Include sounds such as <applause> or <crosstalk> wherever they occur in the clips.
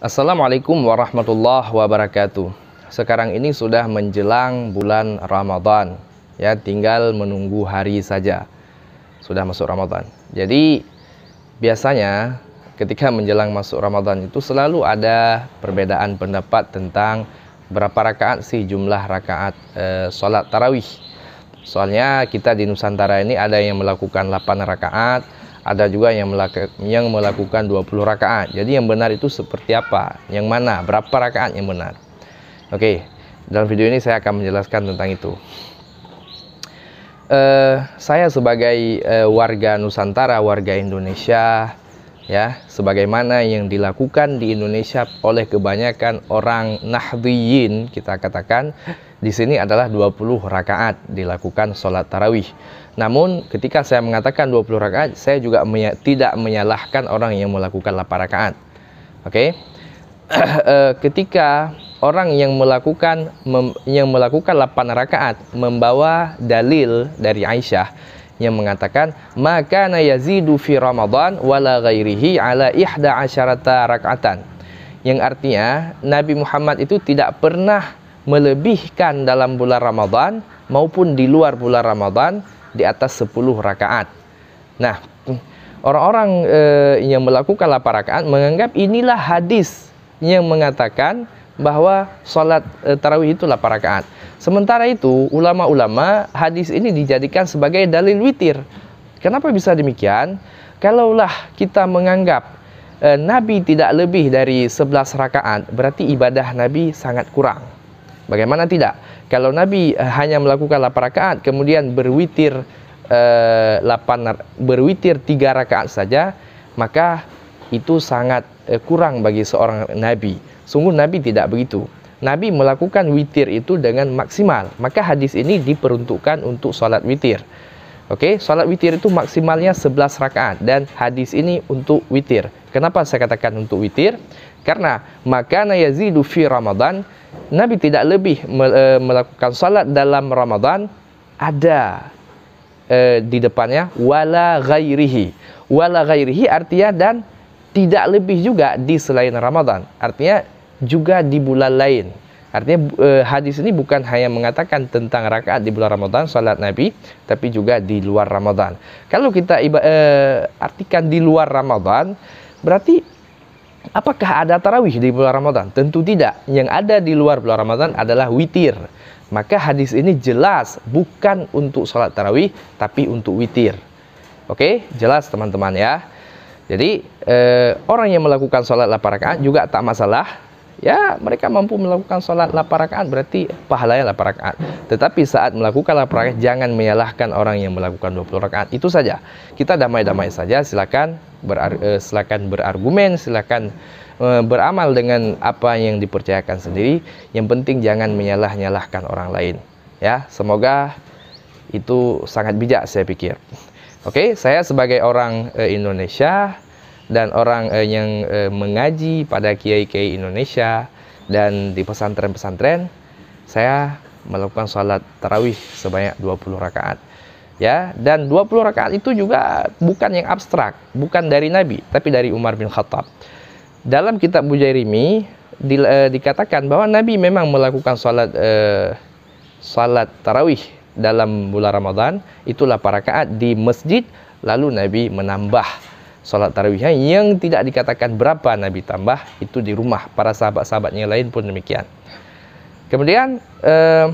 Assalamualaikum warahmatullahi wabarakatuh. Sekarang ini sudah menjelang bulan Ramadan. Ya, tinggal menunggu hari saja. Sudah masuk Ramadan. Jadi biasanya ketika menjelang masuk Ramadan itu selalu ada perbedaan pendapat tentang berapa rakaat sih jumlah rakaat e, eh, sholat tarawih. Soalnya kita di Nusantara ini ada yang melakukan 8 rakaat, ada juga yang melakukan yang melakukan 20 rakaat. Jadi yang benar itu seperti apa? Yang mana? Berapa rakaat yang benar? Oke, dalam video ini saya akan menjelaskan tentang itu. Uh, saya sebagai uh, warga Nusantara, warga Indonesia, ya sebagaimana yang dilakukan di Indonesia oleh kebanyakan orang nahdiyin kita katakan di sini adalah 20 rakaat dilakukan sholat tarawih namun ketika saya mengatakan 20 rakaat saya juga menya tidak menyalahkan orang yang melakukan 8 rakaat oke okay? <clears throat> Eh, ketika orang yang melakukan yang melakukan 8 rakaat membawa dalil dari Aisyah yang mengatakan maka yazidu fi Ramadan wala ghairihi ala ihda asyarata rak'atan. Yang artinya Nabi Muhammad itu tidak pernah melebihkan dalam bulan Ramadan maupun di luar bulan Ramadan di atas 10 rakaat. Nah, orang-orang e, yang melakukan 8 rakaat menganggap inilah hadis yang mengatakan bahwa sholat e, eh, tarawih itu 8 rakaat. Sementara itu, ulama-ulama hadis ini dijadikan sebagai dalil witir. Kenapa bisa demikian? Kalaulah kita menganggap e, Nabi tidak lebih dari 11 rakaat, berarti ibadah Nabi sangat kurang. Bagaimana tidak? Kalau Nabi eh, hanya melakukan 8 rakaat kemudian berwitir e, 8 berwitir 3 rakaat saja, maka itu sangat Eh, kurang bagi seorang nabi. Sungguh nabi tidak begitu. Nabi melakukan witir itu dengan maksimal. Maka hadis ini diperuntukkan untuk salat witir. Okey, salat witir itu maksimalnya 11 rakaat dan hadis ini untuk witir. Kenapa saya katakan untuk witir? Karena makana yazidu fi Ramadan, Nabi tidak lebih e, melakukan salat dalam Ramadan ada e, di depannya wala ghairihi. Wala ghairihi artinya dan tidak lebih juga di selain Ramadan. Artinya juga di bulan lain. Artinya eh, hadis ini bukan hanya mengatakan tentang rakaat di bulan Ramadan salat Nabi, tapi juga di luar Ramadan. Kalau kita eh, artikan di luar Ramadan, berarti apakah ada tarawih di bulan Ramadan? Tentu tidak. Yang ada di luar bulan Ramadan adalah witir. Maka hadis ini jelas bukan untuk salat tarawih, tapi untuk witir. Oke, jelas teman-teman ya. Jadi eh, orang yang melakukan sholat 8 rakaat juga tak masalah. Ya, mereka mampu melakukan sholat 8 rakaat berarti pahalanya 8 rakaat. Tetapi saat melakukan 8 rakaat jangan menyalahkan orang yang melakukan 20 rakaat. Itu saja. Kita damai-damai saja, silakan berar, eh, silakan berargumen, silakan eh, beramal dengan apa yang dipercayakan sendiri. Yang penting jangan menyalah-nyalahkan orang lain. Ya, semoga itu sangat bijak saya pikir. Oke, okay? saya sebagai orang e, Indonesia dan orang e, yang e, mengaji pada kiai-kiai Indonesia dan di pesantren-pesantren, saya melakukan sholat tarawih sebanyak 20 rakaat. Ya, dan 20 rakaat itu juga bukan yang abstrak, bukan dari Nabi, tapi dari Umar bin Khattab. Dalam kitab Bujairimi di, e, dikatakan bahwa Nabi memang melakukan sholat e, sholat tarawih dalam bulan Ramadan itulah para rakaat di masjid lalu Nabi menambah solat tarawihnya yang tidak dikatakan berapa Nabi tambah itu di rumah para sahabat-sahabatnya lain pun demikian. Kemudian eh,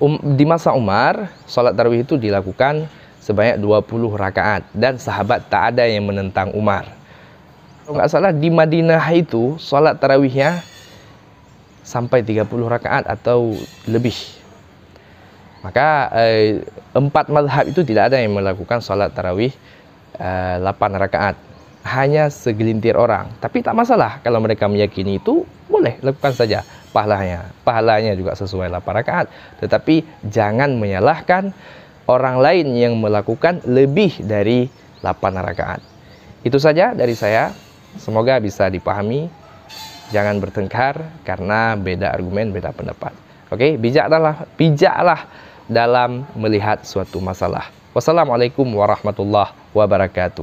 um, di masa Umar solat tarawih itu dilakukan sebanyak 20 rakaat dan sahabat tak ada yang menentang Umar. Kalau nggak salah di Madinah itu solat tarawihnya sampai 30 rakaat atau lebih maka eh, empat mazhab itu tidak ada yang melakukan sholat tarawih eh, 8 rakaat. Hanya segelintir orang. Tapi tak masalah kalau mereka meyakini itu boleh lakukan saja pahalanya. Pahalanya juga sesuai 8 rakaat. Tetapi jangan menyalahkan orang lain yang melakukan lebih dari 8 rakaat. Itu saja dari saya. Semoga bisa dipahami. Jangan bertengkar karena beda argumen, beda pendapat. Oke, bijaklah, bijaklah dalam melihat suatu masalah. Wassalamualaikum warahmatullahi wabarakatuh.